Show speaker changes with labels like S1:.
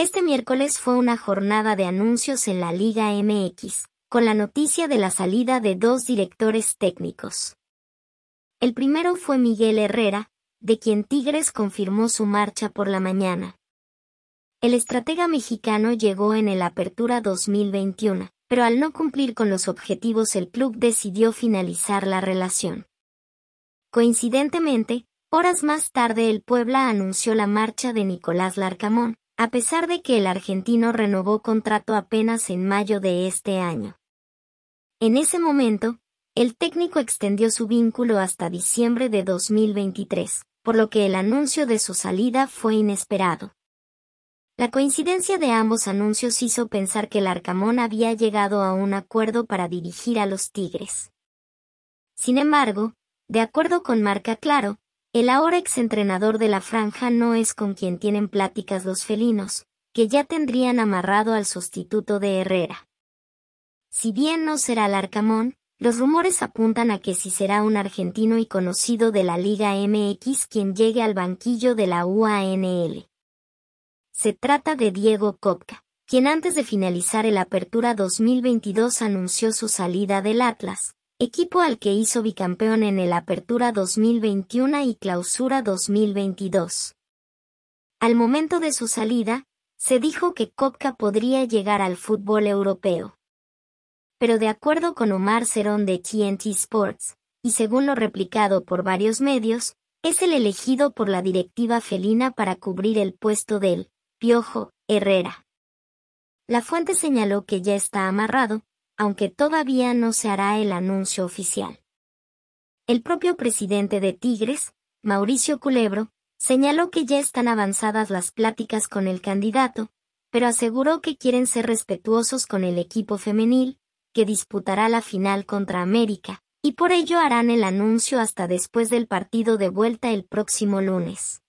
S1: Este miércoles fue una jornada de anuncios en la Liga MX, con la noticia de la salida de dos directores técnicos. El primero fue Miguel Herrera, de quien Tigres confirmó su marcha por la mañana. El estratega mexicano llegó en el Apertura 2021, pero al no cumplir con los objetivos el club decidió finalizar la relación. Coincidentemente, horas más tarde el Puebla anunció la marcha de Nicolás Larcamón, a pesar de que el argentino renovó contrato apenas en mayo de este año. En ese momento, el técnico extendió su vínculo hasta diciembre de 2023, por lo que el anuncio de su salida fue inesperado. La coincidencia de ambos anuncios hizo pensar que el Arcamón había llegado a un acuerdo para dirigir a los Tigres. Sin embargo, de acuerdo con Marca Claro, el ahora exentrenador de la franja no es con quien tienen pláticas los felinos, que ya tendrían amarrado al sustituto de Herrera. Si bien no será arcamón, los rumores apuntan a que si será un argentino y conocido de la Liga MX quien llegue al banquillo de la UANL. Se trata de Diego Kopka, quien antes de finalizar el Apertura 2022 anunció su salida del Atlas, equipo al que hizo bicampeón en el Apertura 2021 y Clausura 2022. Al momento de su salida, se dijo que Kopka podría llegar al fútbol europeo. Pero de acuerdo con Omar Cerón de TNT Sports, y según lo replicado por varios medios, es el elegido por la directiva felina para cubrir el puesto del Piojo Herrera. La fuente señaló que ya está amarrado, aunque todavía no se hará el anuncio oficial. El propio presidente de Tigres, Mauricio Culebro, señaló que ya están avanzadas las pláticas con el candidato, pero aseguró que quieren ser respetuosos con el equipo femenil, que disputará la final contra América, y por ello harán el anuncio hasta después del partido de vuelta el próximo lunes.